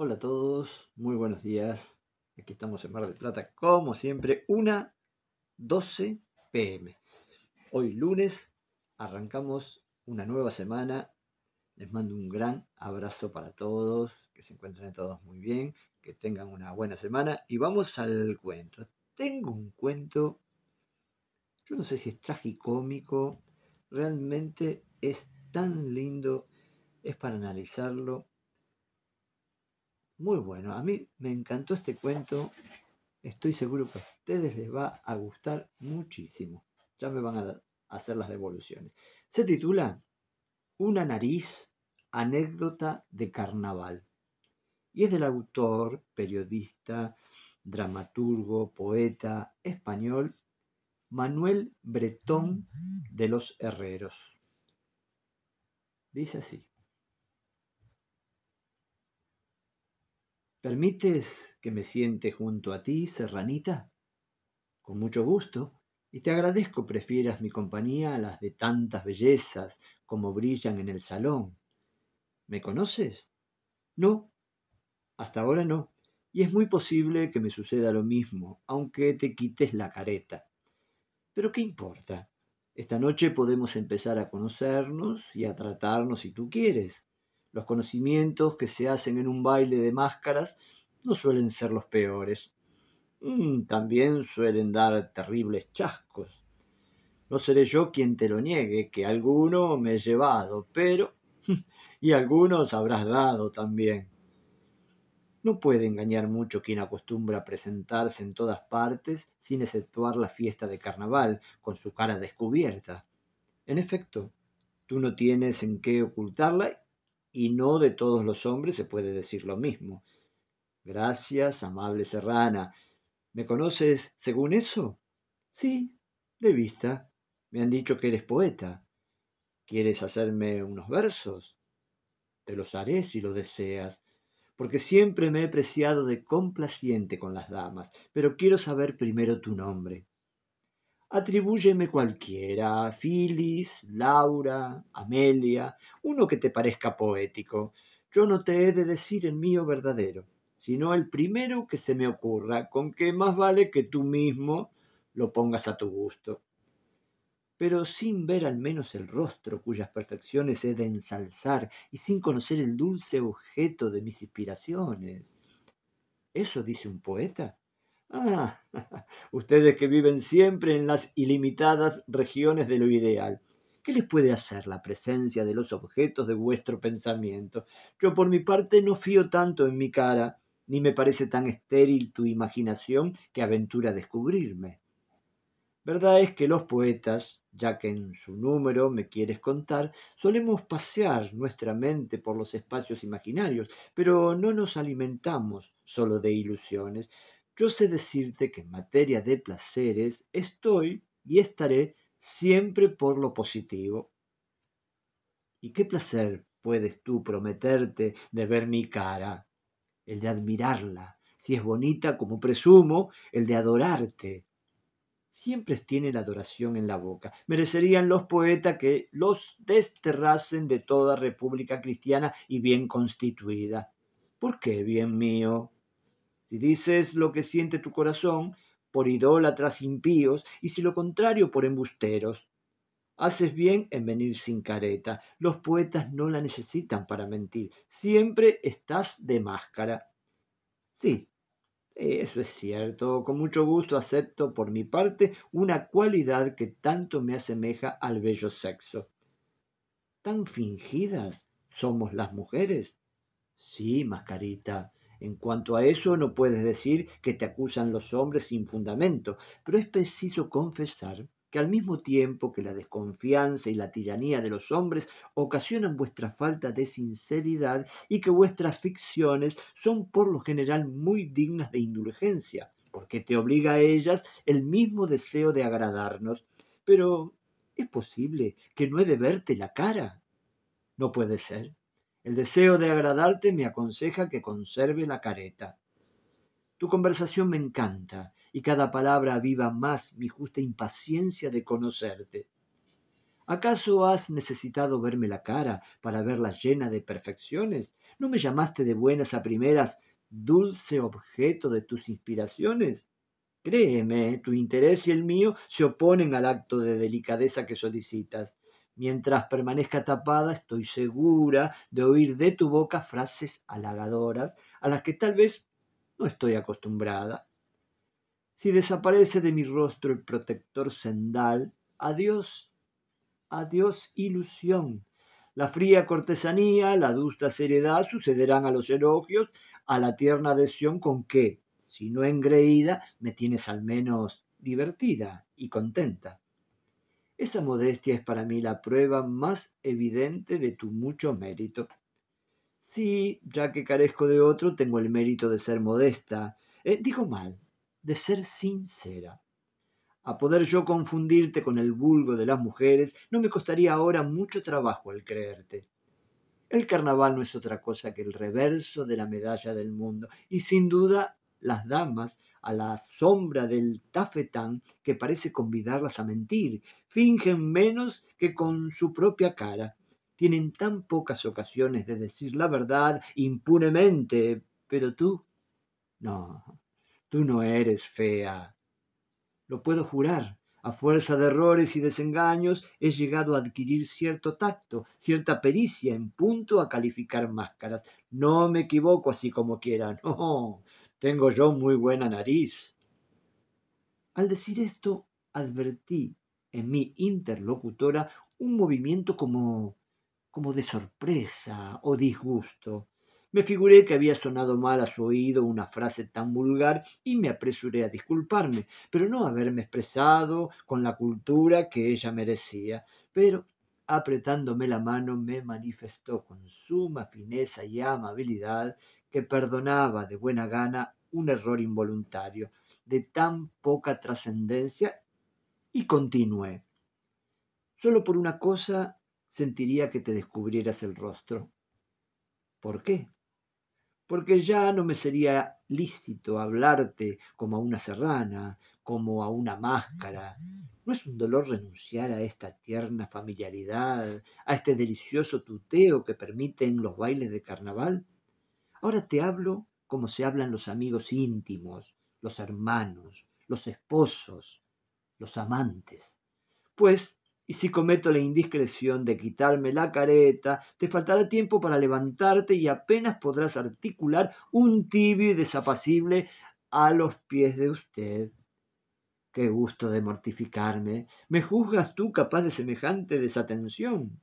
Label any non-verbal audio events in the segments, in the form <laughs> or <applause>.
Hola a todos, muy buenos días. Aquí estamos en Mar del Plata, como siempre, una 12 pm. Hoy lunes arrancamos una nueva semana. Les mando un gran abrazo para todos, que se encuentren todos muy bien, que tengan una buena semana y vamos al cuento. Tengo un cuento, yo no sé si es tragicómico, realmente es tan lindo, es para analizarlo muy bueno, a mí me encantó este cuento. Estoy seguro que a ustedes les va a gustar muchísimo. Ya me van a hacer las devoluciones. Se titula Una nariz, anécdota de carnaval. Y es del autor, periodista, dramaturgo, poeta español, Manuel Bretón de los Herreros. Dice así. ¿Permites que me siente junto a ti, serranita? Con mucho gusto, y te agradezco prefieras mi compañía a las de tantas bellezas como brillan en el salón. ¿Me conoces? No, hasta ahora no, y es muy posible que me suceda lo mismo, aunque te quites la careta. Pero ¿qué importa? Esta noche podemos empezar a conocernos y a tratarnos si tú quieres. Los conocimientos que se hacen en un baile de máscaras no suelen ser los peores. Mm, también suelen dar terribles chascos. No seré yo quien te lo niegue, que alguno me he llevado, pero... <laughs> y algunos habrás dado también. No puede engañar mucho quien acostumbra a presentarse en todas partes sin exceptuar la fiesta de carnaval, con su cara descubierta. En efecto, tú no tienes en qué ocultarla y no de todos los hombres se puede decir lo mismo. Gracias, amable serrana. ¿Me conoces según eso? Sí, de vista. Me han dicho que eres poeta. ¿Quieres hacerme unos versos? Te los haré si lo deseas, porque siempre me he preciado de complaciente con las damas, pero quiero saber primero tu nombre. Atribúyeme cualquiera, Filis, Laura, Amelia, uno que te parezca poético. Yo no te he de decir el mío verdadero, sino el primero que se me ocurra, con que más vale que tú mismo lo pongas a tu gusto. Pero sin ver al menos el rostro cuyas perfecciones he de ensalzar y sin conocer el dulce objeto de mis inspiraciones. ¿Eso dice un poeta? Ah, <laughs> ustedes que viven siempre en las ilimitadas regiones de lo ideal. ¿Qué les puede hacer la presencia de los objetos de vuestro pensamiento? Yo por mi parte no fío tanto en mi cara, ni me parece tan estéril tu imaginación que aventura descubrirme. Verdad es que los poetas, ya que en su número me quieres contar, solemos pasear nuestra mente por los espacios imaginarios, pero no nos alimentamos solo de ilusiones yo sé decirte que en materia de placeres estoy y estaré siempre por lo positivo. ¿Y qué placer puedes tú prometerte de ver mi cara? El de admirarla, si es bonita como presumo, el de adorarte. Siempre tiene la adoración en la boca. Merecerían los poetas que los desterrasen de toda república cristiana y bien constituida. ¿Por qué, bien mío? Si dices lo que siente tu corazón, por idólatras impíos, y si lo contrario, por embusteros. Haces bien en venir sin careta. Los poetas no la necesitan para mentir. Siempre estás de máscara. Sí, eso es cierto. Con mucho gusto acepto por mi parte una cualidad que tanto me asemeja al bello sexo. ¿Tan fingidas somos las mujeres? Sí, mascarita. En cuanto a eso, no puedes decir que te acusan los hombres sin fundamento, pero es preciso confesar que al mismo tiempo que la desconfianza y la tiranía de los hombres ocasionan vuestra falta de sinceridad y que vuestras ficciones son por lo general muy dignas de indulgencia, porque te obliga a ellas el mismo deseo de agradarnos. Pero, ¿es posible que no he de verte la cara? No puede ser. El deseo de agradarte me aconseja que conserve la careta. Tu conversación me encanta y cada palabra aviva más mi justa impaciencia de conocerte. ¿Acaso has necesitado verme la cara para verla llena de perfecciones? ¿No me llamaste de buenas a primeras dulce objeto de tus inspiraciones? Créeme, tu interés y el mío se oponen al acto de delicadeza que solicitas. Mientras permanezca tapada, estoy segura de oír de tu boca frases halagadoras a las que tal vez no estoy acostumbrada. Si desaparece de mi rostro el protector sendal, adiós, adiós ilusión. La fría cortesanía, la dusta seriedad sucederán a los elogios, a la tierna adhesión con que, si no engreída, me tienes al menos divertida y contenta. Esa modestia es para mí la prueba más evidente de tu mucho mérito. Sí, ya que carezco de otro, tengo el mérito de ser modesta. Eh, digo mal, de ser sincera. A poder yo confundirte con el vulgo de las mujeres, no me costaría ahora mucho trabajo el creerte. El carnaval no es otra cosa que el reverso de la medalla del mundo, y sin duda las damas a la sombra del tafetán que parece convidarlas a mentir, fingen menos que con su propia cara. Tienen tan pocas ocasiones de decir la verdad impunemente, pero tú... No, tú no eres fea. Lo puedo jurar. A fuerza de errores y desengaños he llegado a adquirir cierto tacto, cierta pericia en punto a calificar máscaras. No me equivoco así como quiera, no. <laughs> Oh, tengo yo muy buena nariz. Al decir esto, advertí en mi interlocutora un movimiento como como de sorpresa o disgusto. Me figuré que había sonado mal a su oído una frase tan vulgar y me apresuré a disculparme, pero no haberme expresado con la cultura que ella merecía. Pero, apretándome la mano, me manifestó con suma fineza y amabilidad que perdonaba de buena gana un error involuntario de tan poca trascendencia y continué. Solo por una cosa sentiría que te descubrieras el rostro. ¿Por qué? Porque ya no me sería lícito hablarte como a una serrana, como a una máscara. ¿No es un dolor renunciar a esta tierna familiaridad, a este delicioso tuteo que permiten los bailes de carnaval? Ahora te hablo como se hablan los amigos íntimos, los hermanos, los esposos, los amantes. Pues, y si cometo la indiscreción de quitarme la careta, te faltará tiempo para levantarte y apenas podrás articular un tibio y desapacible a los pies de usted. Qué gusto de mortificarme. ¿Me juzgas tú capaz de semejante desatención?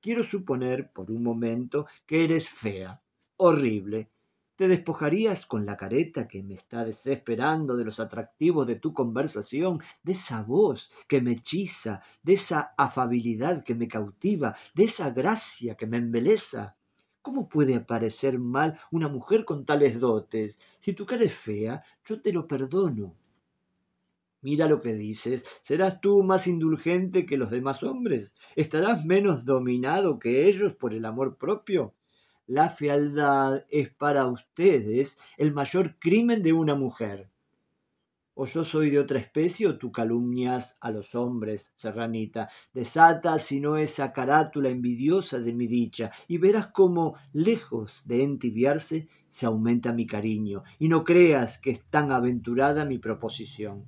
Quiero suponer por un momento que eres fea horrible. ¿Te despojarías con la careta que me está desesperando de los atractivos de tu conversación, de esa voz que me hechiza, de esa afabilidad que me cautiva, de esa gracia que me embeleza? ¿Cómo puede parecer mal una mujer con tales dotes? Si tu cara es fea, yo te lo perdono. Mira lo que dices, serás tú más indulgente que los demás hombres, estarás menos dominado que ellos por el amor propio. La fealdad es para ustedes el mayor crimen de una mujer. O yo soy de otra especie o tú calumnias a los hombres, serranita. Desata, si no esa carátula envidiosa de mi dicha, y verás cómo, lejos de entibiarse, se aumenta mi cariño, y no creas que es tan aventurada mi proposición.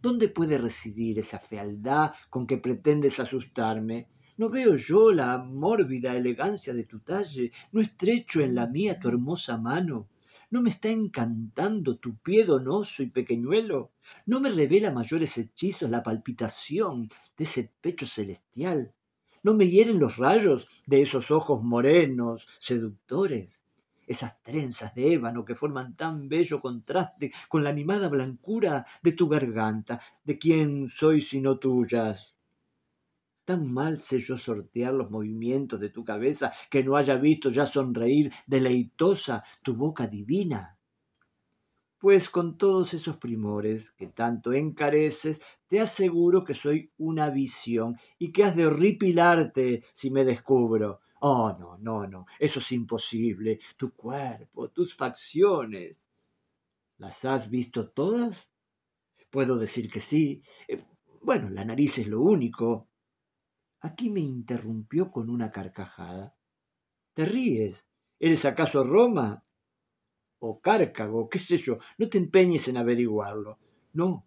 ¿Dónde puede residir esa fealdad con que pretendes asustarme? No veo yo la mórbida elegancia de tu talle, no estrecho en la mía tu hermosa mano. ¿No me está encantando tu pie donoso y pequeñuelo? ¿No me revela mayores hechizos la palpitación de ese pecho celestial? ¿No me hieren los rayos de esos ojos morenos, seductores? Esas trenzas de ébano que forman tan bello contraste con la animada blancura de tu garganta, de quién soy sino tuyas. Tan mal sé yo sortear los movimientos de tu cabeza que no haya visto ya sonreír deleitosa tu boca divina. Pues con todos esos primores que tanto encareces, te aseguro que soy una visión y que has de horripilarte si me descubro. Oh, no, no, no, eso es imposible. Tu cuerpo, tus facciones. ¿Las has visto todas? Puedo decir que sí. Eh, bueno, la nariz es lo único. Aquí me interrumpió con una carcajada. ¿Te ríes? ¿Eres acaso Roma? O Cárcago, qué sé yo. No te empeñes en averiguarlo. No.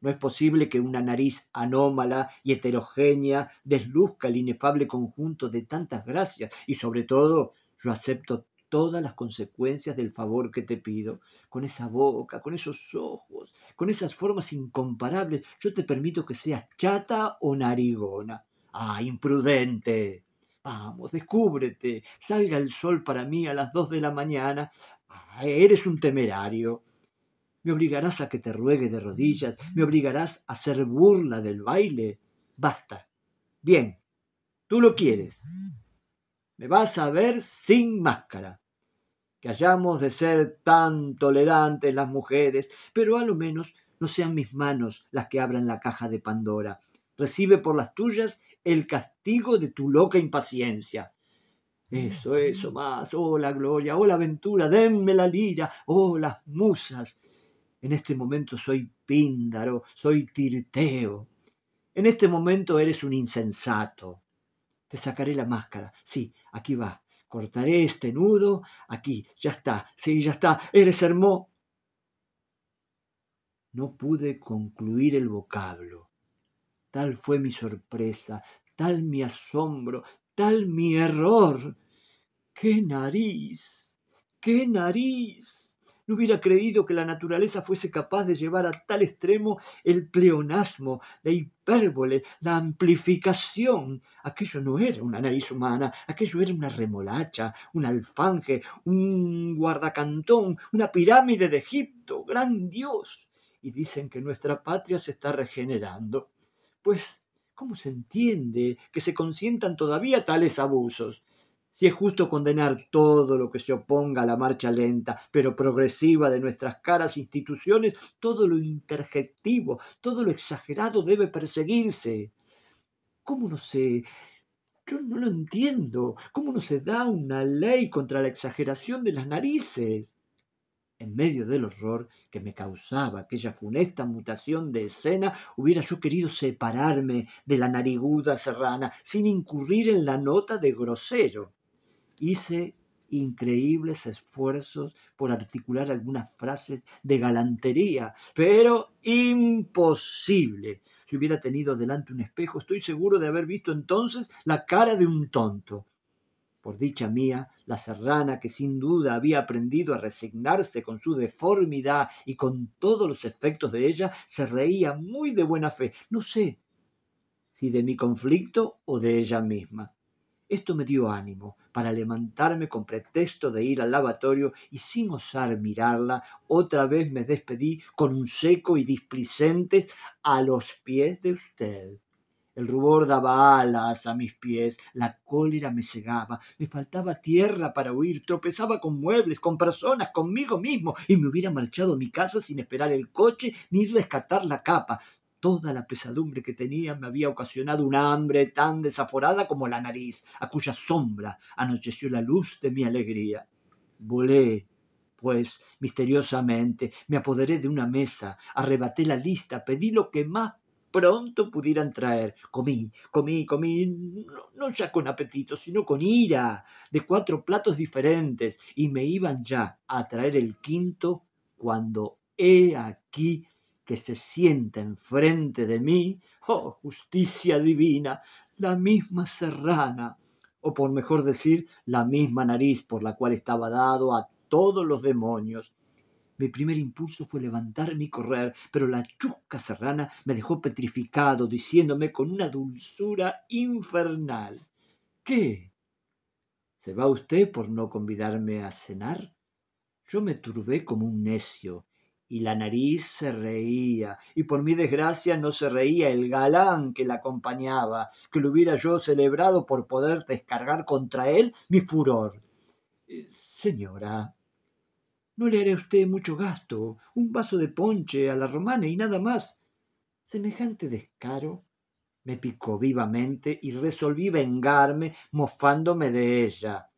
No es posible que una nariz anómala y heterogénea desluzca el inefable conjunto de tantas gracias. Y sobre todo, yo acepto todas las consecuencias del favor que te pido. Con esa boca, con esos ojos, con esas formas incomparables, yo te permito que seas chata o narigona. Ah, imprudente. Vamos, descúbrete. Salga el sol para mí a las dos de la mañana. Ah, eres un temerario. Me obligarás a que te ruegue de rodillas. Me obligarás a hacer burla del baile. Basta. Bien. Tú lo quieres. Me vas a ver sin máscara que hayamos de ser tan tolerantes las mujeres, pero a lo menos no sean mis manos las que abran la caja de Pandora recibe por las tuyas el castigo de tu loca impaciencia. Eso, eso más, oh la gloria, oh la aventura, denme la lira, oh las musas. En este momento soy píndaro, soy tirteo. En este momento eres un insensato. Te sacaré la máscara. Sí, aquí va. Cortaré este nudo. Aquí, ya está. Sí, ya está. Eres hermoso. No pude concluir el vocablo. Tal fue mi sorpresa, tal mi asombro, tal mi error. ¡Qué nariz! ¡Qué nariz! No hubiera creído que la naturaleza fuese capaz de llevar a tal extremo el pleonasmo, la hipérbole, la amplificación. Aquello no era una nariz humana, aquello era una remolacha, un alfanje, un guardacantón, una pirámide de Egipto. ¡Gran Dios! Y dicen que nuestra patria se está regenerando. Pues, ¿cómo se entiende que se consientan todavía tales abusos? Si es justo condenar todo lo que se oponga a la marcha lenta, pero progresiva de nuestras caras instituciones, todo lo interjectivo, todo lo exagerado debe perseguirse. ¿Cómo no sé yo no lo entiendo. ¿Cómo no se da una ley contra la exageración de las narices? en medio del horror que me causaba aquella funesta mutación de escena, hubiera yo querido separarme de la nariguda serrana sin incurrir en la nota de grosero. Hice increíbles esfuerzos por articular algunas frases de galantería, pero imposible. Si hubiera tenido delante un espejo, estoy seguro de haber visto entonces la cara de un tonto. Por dicha mía, la serrana, que sin duda había aprendido a resignarse con su deformidad y con todos los efectos de ella, se reía muy de buena fe. No sé si de mi conflicto o de ella misma. Esto me dio ánimo para levantarme con pretexto de ir al lavatorio y sin osar mirarla, otra vez me despedí con un seco y displicente a los pies de usted. El rubor daba alas a mis pies, la cólera me cegaba, me faltaba tierra para huir, tropezaba con muebles, con personas, conmigo mismo, y me hubiera marchado a mi casa sin esperar el coche ni rescatar la capa. Toda la pesadumbre que tenía me había ocasionado una hambre tan desaforada como la nariz, a cuya sombra anocheció la luz de mi alegría. Volé pues misteriosamente me apoderé de una mesa, arrebaté la lista, pedí lo que más pronto pudieran traer. Comí, comí, comí, no, ya con apetito, sino con ira, de cuatro platos diferentes, y me iban ya a traer el quinto cuando he aquí que se sienta enfrente de mí, oh justicia divina, la misma serrana, o por mejor decir, la misma nariz por la cual estaba dado a todos los demonios, mi primer impulso fue levantarme y correr, pero la chusca serrana me dejó petrificado, diciéndome con una dulzura infernal. ¿Qué? ¿Se va usted por no convidarme a cenar? Yo me turbé como un necio, y la nariz se reía, y por mi desgracia no se reía el galán que la acompañaba, que lo hubiera yo celebrado por poder descargar contra él mi furor. Eh, señora, no le haré a usted mucho gasto, un vaso de ponche a la romana y nada más. Semejante descaro me picó vivamente y resolví vengarme mofándome de ella.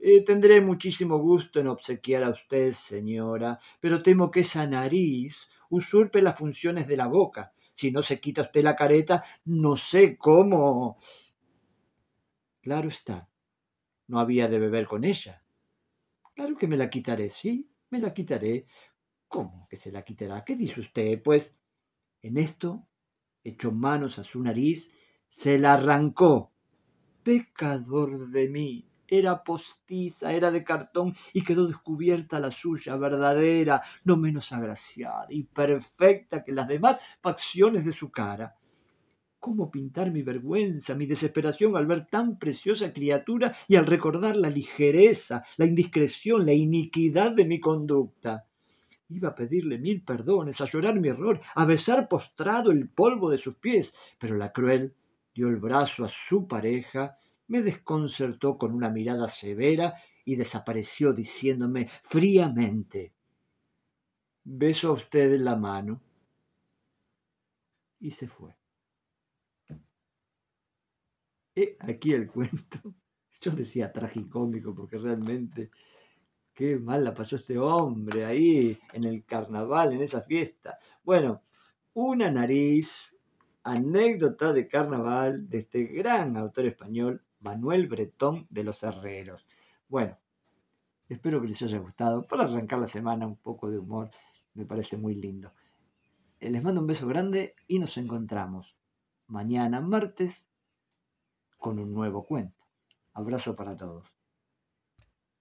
Eh, tendré muchísimo gusto en obsequiar a usted, señora, pero temo que esa nariz usurpe las funciones de la boca. Si no se quita usted la careta, no sé cómo. Claro está, no había de beber con ella. Claro que me la quitaré, sí, me la quitaré. ¿Cómo que se la quitará? ¿Qué dice usted? Pues en esto, echó manos a su nariz, se la arrancó. Pecador de mí, era postiza, era de cartón y quedó descubierta la suya, verdadera, no menos agraciada y perfecta que las demás facciones de su cara. ¿Cómo pintar mi vergüenza, mi desesperación al ver tan preciosa criatura y al recordar la ligereza, la indiscreción, la iniquidad de mi conducta? Iba a pedirle mil perdones, a llorar mi error, a besar postrado el polvo de sus pies, pero la cruel dio el brazo a su pareja, me desconcertó con una mirada severa y desapareció diciéndome fríamente Beso a usted la mano. Y se fue. Y aquí el cuento. <laughs> Yo decía tragicómico porque realmente qué mal la pasó este hombre ahí en el carnaval, en esa fiesta. Bueno, una nariz, anécdota de carnaval de este gran autor español, Manuel Bretón de los Herreros. Bueno, espero que les haya gustado. Para arrancar la semana un poco de humor, me parece muy lindo. Eh, les mando un beso grande y nos encontramos mañana martes con un nuevo cuento. Abrazo para todos.